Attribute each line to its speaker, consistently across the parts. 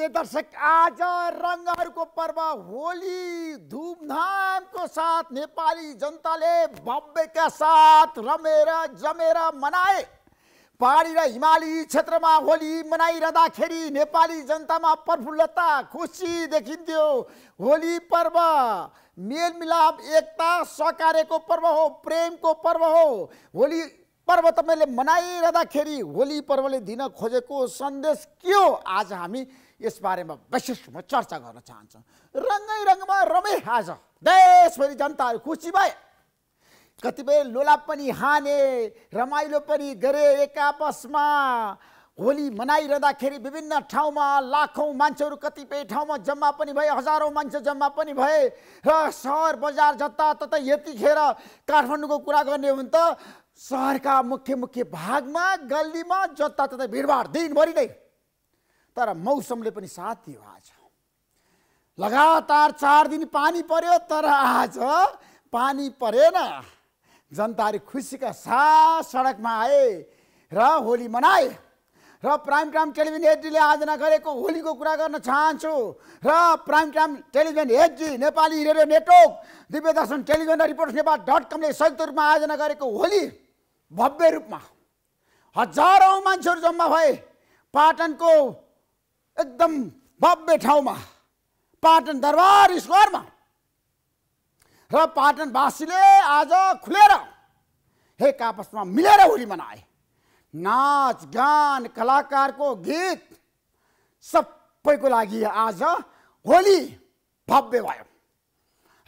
Speaker 1: they दर्शक आज रङ्गहरूको पर्व होली धुमधामको साथ नेपाली जनताले भव्यका साथ रमेर जमेर मनाए पहाडी र हिमाली क्षेत्रमा होली मनाइरहँदाखेरि नेपाली जनतामा प्रफुल्लता खुसी देखिन्थ्यो होली पर्व मेलमिलाप एकता सकारेको पर्व हो प्रेमको पर्व हो होली पर्व तपाईँले मनाइरहँदाखेरि होली पर्वले दिन खोजेको सन्देश के हो आज हामी यसबारेमा विशेष रूपमा चर्चा गर्न चाहन्छौँ रङ्गै रङ्गमा रमै आज देशभरि जनताहरू खुसी भए कतिपय लोला पनि हाने रमाइलो पनि गरे एक आपसमा होली मनाइरहँदाखेरि विभिन्न ठाउँमा लाखौँ मान्छेहरू कतिपय ठाउँमा जम्मा पनि भए हजारौँ मान्छे जम्मा पनि भए र सहर बजार जताततै यतिखेर काठमाडौँको कुरा गर्ने हो भने त सहरका मुख्य मुख्य भागमा गल्लीमा जताततै भिडभाड दिनभरि नै तर मौसमले पनि साथ दियो आज लगातार चार दिन पानी पर्यो तर आज पानी परेन जनताहरू खुसीका साथ सडकमा आए र होली मनाए र प्राइम टाइम टेलिभिजन एचडीले आयोजना गरेको होलीको कुरा गर्न चाहन्छु र prime time television HD Nepali radio network Divya Darshan television र रिपोर्ट नेपाल डट कमले संयुक्त रूपमा आयोजना गरेको होली भव्य रूपमा हजारौँ मान्छेहरू जम्मा भए पाटनको एकदम भव्य ठाउँमा पाटन दरबार स्क्वायरमा र पाटनवासीले आज खुलेर हे आपसमा मिलेर होली मनाए नाच गान कलाकारको गीत सबैको लागि आज होली भव्य भयो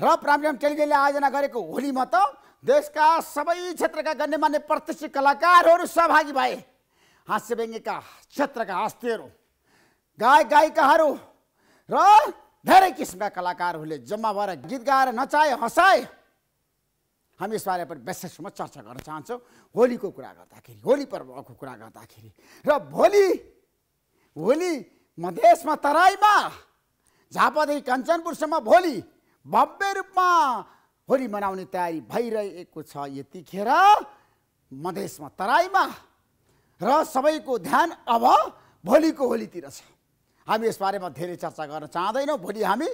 Speaker 1: र प्राइम टेलिभिजनले आयोजना गरेको होलीमा त देशका सबै क्षेत्रका गण्यमान्य प्रत्यक्ष कलाकारहरू सहभागी भए हास्यव्यङ्गीका क्षेत्रका हस्तीहरू गायक गायिकाहरू र धेरै किसिमका कलाकारहरूले जम्मा भएर गीत गाएर नचाए हँसाए हामी यसबारे पनि विशेष चर्चा गर्न चाहन्छौँ होलीको कुरा गर्दाखेरि होली पर्वको कुरा गर्दाखेरि र भोलि होली मधेसमा तराईमा झापादेखि कञ्चनपुरसम्म भोलि भव्य रूपमा होली मनाउने तयारी भइरहेको छ यतिखेर मधेसमा तराईमा र सबैको ध्यान अब भोलिको होलीतिर छ हामी यसबारेमा धेरै चर्चा गर्न चाहँदैनौँ भोलि हामी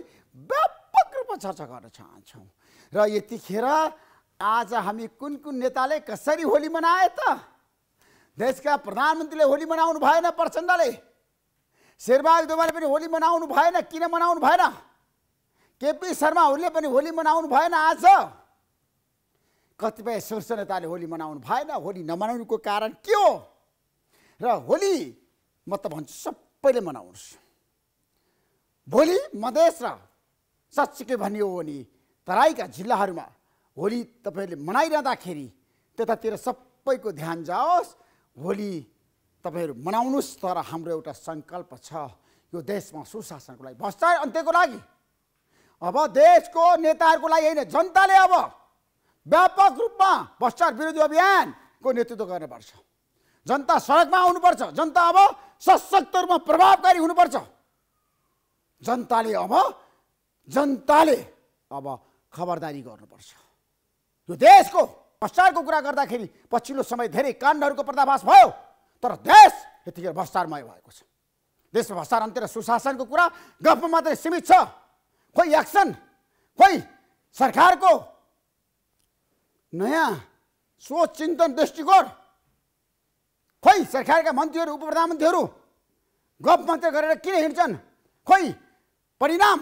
Speaker 1: व्यापक रूपमा चर्चा गर्न चाहन्छौँ र यतिखेर आज हामी कुन कुन नेताले कसरी होली मनाए त देशका प्रधानमन्त्रीले होली मनाउनु भएन प्रचण्डले शेरबहादुर देवालले पनि होली मनाउनु भएन किन मनाउनु भएन केपी शर्माहरूले पनि होली मनाउनु भएन आज कतिपय शीर्ष नेताले होली मनाउनु भएन होली नमनाउनुको कारण के हो र होली म त भन्छु सबैले मनाउनुहोस् भोलि मधेस र साँच्चीकै भनियो भने तराईका जिल्लाहरूमा होली तपाईँहरूले मनाइरहँदाखेरि त्यतातिर सबैको ध्यान जाओस् होली तपाईँहरू मनाउनुहोस् तर हाम्रो एउटा सङ्कल्प छ यो देशमा सुशासनको लागि भ्रष्टाचार अन्त्यको लागि अब देशको नेताहरूको लागि होइन जनताले अब व्यापक रूपमा भ्रष्टाचार विरोधी अभियानको नेतृत्व गर्नुपर्छ जनता सडकमा आउनुपर्छ जनता अब सशक्त रूपमा प्रभावकारी हुनुपर्छ जनताले अब जनताले अब खबरदारी गर्नुपर्छ यो देशको भ्रष्टाचारको कुरा गर्दाखेरि पछिल्लो समय धेरै काण्डहरूको पर्दाभास भयो तर देश यतिखेर भ्रष्टारमय भएको छ देशमा भ्रष्टाचार अन्त्य र सुशासनको कुरा गफ मात्रै सीमित छ खोइ एक्सन खोइ सरकारको नयाँ सोच चिन्तन दृष्टिकोण खोइ सरकारका मन्त्रीहरू उप प्रधानमन्त्रीहरू गफ मात्रै गरेर किन हिँड्छन् खोइ परिणाम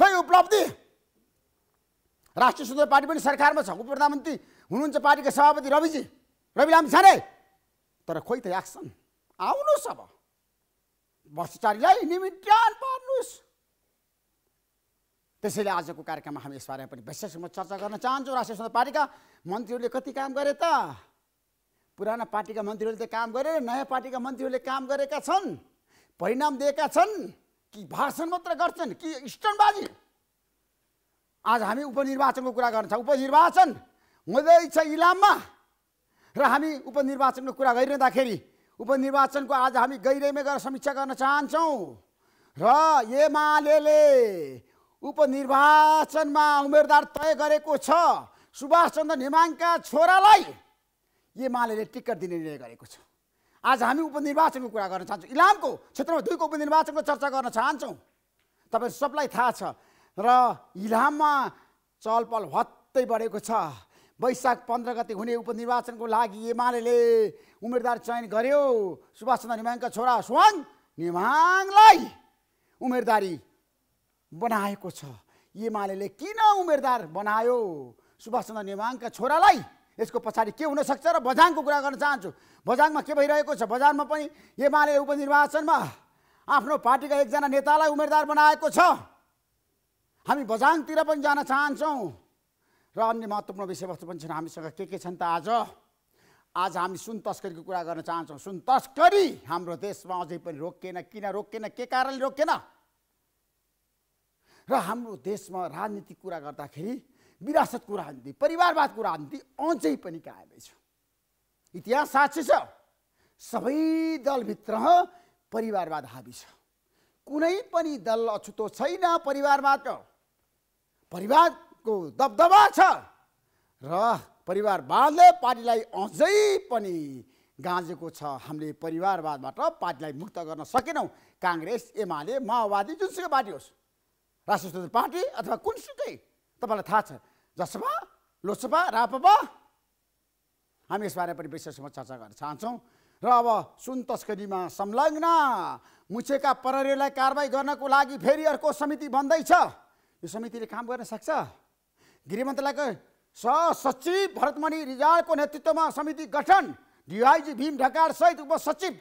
Speaker 1: खोइ उपलब्धि राष्ट्रिय स्वतन्त्र पार्टी पनि सरकारमा छ उप प्रधानमन्त्री हुनुहुन्छ पार्टीका सभापति रविजी रवि लामी तर खोइ त एक्सन आउनुहोस् अब भ्रष्टाचारीलाई निमिट्यान पार्नुहोस् त्यसैले आजको कार्यक्रममा हामी यसबारेमा पनि विशेष विशेषमा चर्चा गर्न चाहन्छौँ राष्ट्रिय स्वतन्त्र पार्टीका मन्त्रीहरूले कति काम गरे त पुराना पार्टीका मन्त्रीहरूले त काम गरे नयाँ पार्टीका मन्त्रीहरूले काम गरेका छन् परिणाम दिएका छन् कि भाषण मात्र गर्छन् कि स्टनबाजी आज हामी उपनिर्वाचनको कुरा गर्न गर्छौँ उपनिर्वाचन हुँदैछ इलाममा र हामी उपनिर्वाचनको कुरा गरिरहँदाखेरि उपनिर्वाचनको आज हामी गहिरैमा गएर समीक्षा गर्न चाहन्छौँ र एमाले उपनिर्वाचनमा उम्मेदवार तय गरेको छ सुभाष चन्द्र नेमाङका छोरालाई एमाले टिकट दिने निर्णय गरेको छ आज हामी उपनिर्वाचनको कुरा गर्न चाहन्छौँ इलामको क्षेत्रमा दुईको उपनिर्वाचनको चर्चा गर्न चाहन्छौँ तपाईँ सबलाई थाहा छ र इलाममा चलपल भत्तै बढेको छ वैशाख पन्ध्र गते हुने उपनिर्वाचनको लागि एमाले उम्मेदवार चयन गर्यो सुभाष चन्द्र निमाङका छोरा सुवाङ निमाङलाई उम्मेदवारी बनाएको छ एमाले किन उम्मेदवार बनायो सुभाष चन्द्र नेमाङका छोरालाई यसको पछाडि के हुनसक्छ र बझाङको कुरा गर्न चाहन्छु बझाङमा के भइरहेको छ बजारमा पनि एमाले उपनिर्वाचनमा आफ्नो पार्टीका एकजना नेतालाई उम्मेदवार बनाएको छ हामी बझाङतिर पनि जान चाहन्छौँ र अन्य महत्त्वपूर्ण विषयवस्तु पनि छन् हामीसँग के के छन् त आज आज हामी सुन तस्करीको कुरा गर्न चाहन्छौँ सुन तस्करी हाम्रो देशमा अझै पनि रोकिएन किन रोकिएन के कारणले रोकिएन र हाम्रो देशमा राजनीतिक कुरा गर्दाखेरि विरासत राजनीति परिवारवाद कुरा राजनीति अझै पनि कायमै छ इतिहास साक्षी छ सबै दलभित्र परिवारवाद हाबी छ कुनै पनि दल अछुतो छैन परिवारवादको परिवारको दबदबा छ र परिवारवादले पार्टीलाई अझै पनि गाँजेको छ हामीले परिवारवादबाट पार्टीलाई मुक्त गर्न सकेनौँ काङ्ग्रेस एमाले माओवादी जुनसुकै पार्टी होस् राष्ट्रिय स्वतन्त्र पार्टी अथवा कुनसुकै तपाईँलाई थाहा छ जसपा लोकसभा रापपा हामी यसबारे पनि विशेषमा चर्चा गर्न चाहन्छौँ र अब सुन तस्करीमा संलग्न मुछेका परहरूलाई कारवाही गर्नको लागि फेरि अर्को समिति बन्दैछ यो समितिले काम गर्न सक्छ गृह मन्त्रालयको सहसचिव भरतमणि रिजालको नेतृत्वमा समिति गठन डिआइजी भीम ढकाल सहित उपसचिव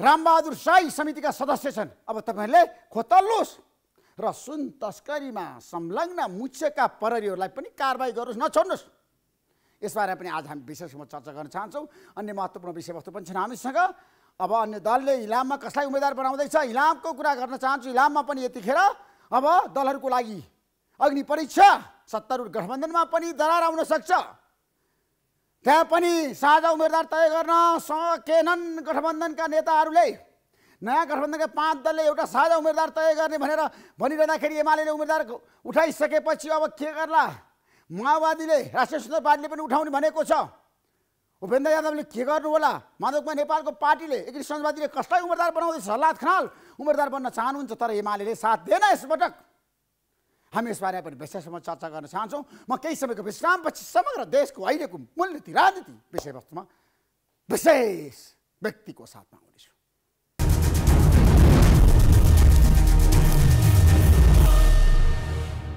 Speaker 1: रामबहादुर साई समितिका सदस्य छन् अब तपाईँहरूले खोतल्नुहोस् र सुन तस्करीमा संलग्न मुछेका प्रहरीहरूलाई पनि कारवाही गर्नुहोस् नछोड्नुहोस् यसबारे पनि आज हामी विशेष रूपमा चर्चा गर्न चाहन्छौँ अन्य महत्त्वपूर्ण विषयवस्तु पनि छन् हामीसँग अब अन्य दलले इलाममा कसलाई उम्मेद्वार बनाउँदैछ इलामको कुरा गर्न चाहन्छु इलाममा पनि यतिखेर अब दलहरूको लागि अग्नि परीक्षा सत्तारूढ गठबन्धनमा पनि दरार आउन सक्छ त्यहाँ पनि साझा उम्मेदवार तय गर्न सकेनन् गठबन्धनका नेताहरूले नयाँ गठबन्धनका पाँच दलले एउटा साझा उम्मेदवार तय गर्ने भनेर भनिरहँदाखेरि एमाले उम्मेदवार उठाइसकेपछि अब के गर्ला माओवादीले राष्ट्रिय सुन्दर पार्टीले पनि उठाउने भनेको छ उपेन्द्र यादवले के गर्नु होला माधवमा नेपालको पार्टीले एक समाजवादीले कसलाई उम्मेदवार बनाउँदैछ हल्लाद खनाल उम्मेदवार बन्न चाहनुहुन्छ तर एमाले साथ दिएन यसपटक हामी यसबारे पनि विषयसम्म चर्चा गर्न चाहन्छौँ म केही समयको विश्रामपछि समग्र देशको अहिलेको मूलनीति राजनीति विषयवस्तुमा विशेष व्यक्तिको साथमा आउनेछु